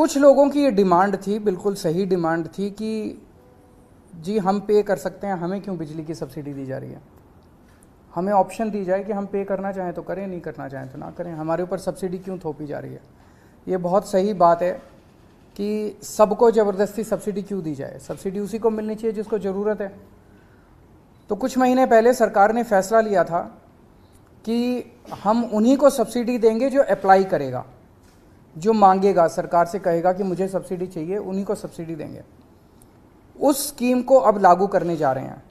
कुछ लोगों की ये डिमांड थी बिल्कुल सही डिमांड थी कि जी हम पे कर सकते हैं हमें क्यों बिजली की सब्सिडी दी जा रही है हमें ऑप्शन दी जाए कि हम पे करना चाहें तो करें नहीं करना चाहें तो ना करें हमारे ऊपर सब्सिडी क्यों थोपी जा रही है ये बहुत सही बात है कि सबको ज़बरदस्ती सब्सिडी क्यों दी जाए सब्सिडी उसी को मिलनी चाहिए जिसको ज़रूरत है तो कुछ महीने पहले सरकार ने फैसला लिया था कि हम उन्हीं को सब्सिडी देंगे जो अप्लाई करेगा जो मांगेगा सरकार से कहेगा कि मुझे सब्सिडी चाहिए उन्हीं को सब्सिडी देंगे उस स्कीम को अब लागू करने जा रहे हैं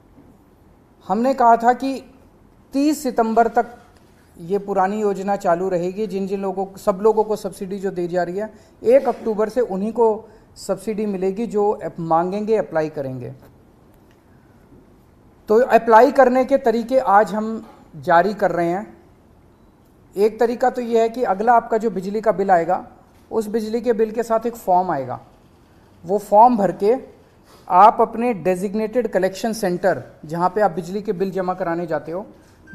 हमने कहा था कि 30 सितंबर तक ये पुरानी योजना चालू रहेगी जिन जिन लोगों सब लोगों को सब्सिडी जो दी जा रही है एक अक्टूबर से उन्हीं को सब्सिडी मिलेगी जो मांगेंगे अप्लाई करेंगे तो अप्लाई करने के तरीके आज हम जारी कर रहे हैं एक तरीका तो यह है कि अगला आपका जो बिजली का बिल आएगा उस बिजली के बिल के साथ एक फॉर्म आएगा वो फॉर्म भर के आप अपने डेजिग्नेटेड कलेक्शन सेंटर जहाँ पे आप बिजली के बिल जमा कराने जाते हो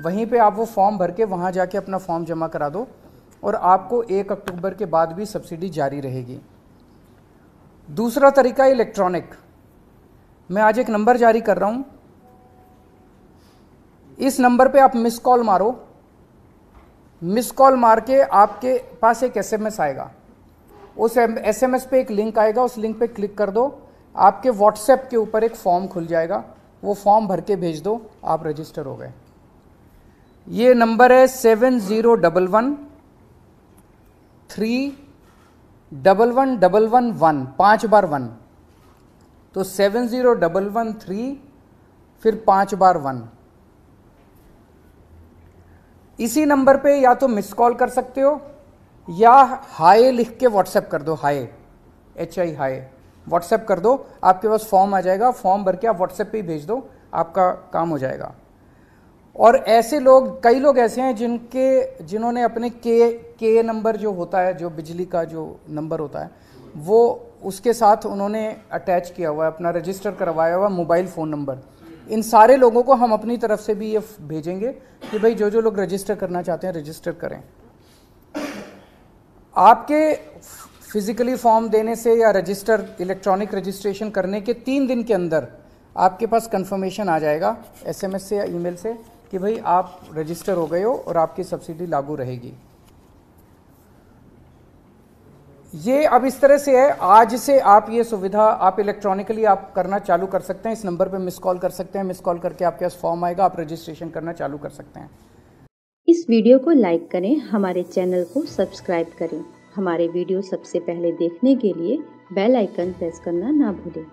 वहीं पे आप वो फॉर्म भर के वहाँ जाके अपना फॉर्म जमा करा दो और आपको एक अक्टूबर के बाद भी सब्सिडी जारी रहेगी दूसरा तरीका इलेक्ट्रॉनिक मैं आज एक नंबर जारी कर रहा हूँ इस नंबर पे आप मिस कॉल मारो मिस कॉल मार के आपके पास एक एसएमएस आएगा उस एस एम एस पे एक लिंक आएगा उस लिंक पे क्लिक कर दो आपके व्हाट्सएप के ऊपर एक फॉर्म खुल जाएगा वो फॉर्म भर के भेज दो आप रजिस्टर हो गए ये नंबर है seven zero double one three double one double one one पाँच बार वन तो seven zero double one three फिर पाँच बार वन इसी नंबर पे या तो मिस कॉल कर सकते हो या हाय लिख के व्हाट्सएप कर दो हाय एच आई हाय व्हाट्सएप कर दो आपके पास फॉर्म आ जाएगा फॉर्म भर के आप व्हाट्सएप पे ही भेज दो आपका काम हो जाएगा और ऐसे लोग कई लोग ऐसे हैं जिनके जिन्होंने अपने के के नंबर जो होता है जो बिजली का जो नंबर होता है वो उसके साथ उन्होंने अटैच किया हुआ है अपना रजिस्टर करवाया हुआ मोबाइल फ़ोन नंबर इन सारे लोगों को हम अपनी तरफ से भी ये भेजेंगे कि भाई जो जो लोग रजिस्टर करना चाहते हैं रजिस्टर करें आपके फिजिकली फॉर्म देने से या रजिस्टर इलेक्ट्रॉनिक रजिस्ट्रेशन करने के तीन दिन के अंदर आपके पास कंफर्मेशन आ जाएगा एसएमएस से या ईमेल से कि भाई आप रजिस्टर हो गए हो और आपकी सब्सिडी लागू रहेगी ये अब इस तरह से है आज से आप ये सुविधा आप इलेक्ट्रॉनिकली आप करना चालू कर सकते हैं इस नंबर पे मिस कॉल कर सकते हैं मिस कॉल करके आपके पास फॉर्म आएगा आप रजिस्ट्रेशन करना चालू कर सकते हैं इस वीडियो को लाइक करें हमारे चैनल को सब्सक्राइब करें हमारे वीडियो सबसे पहले देखने के लिए बेल आइकन प्रेस करना ना भूलें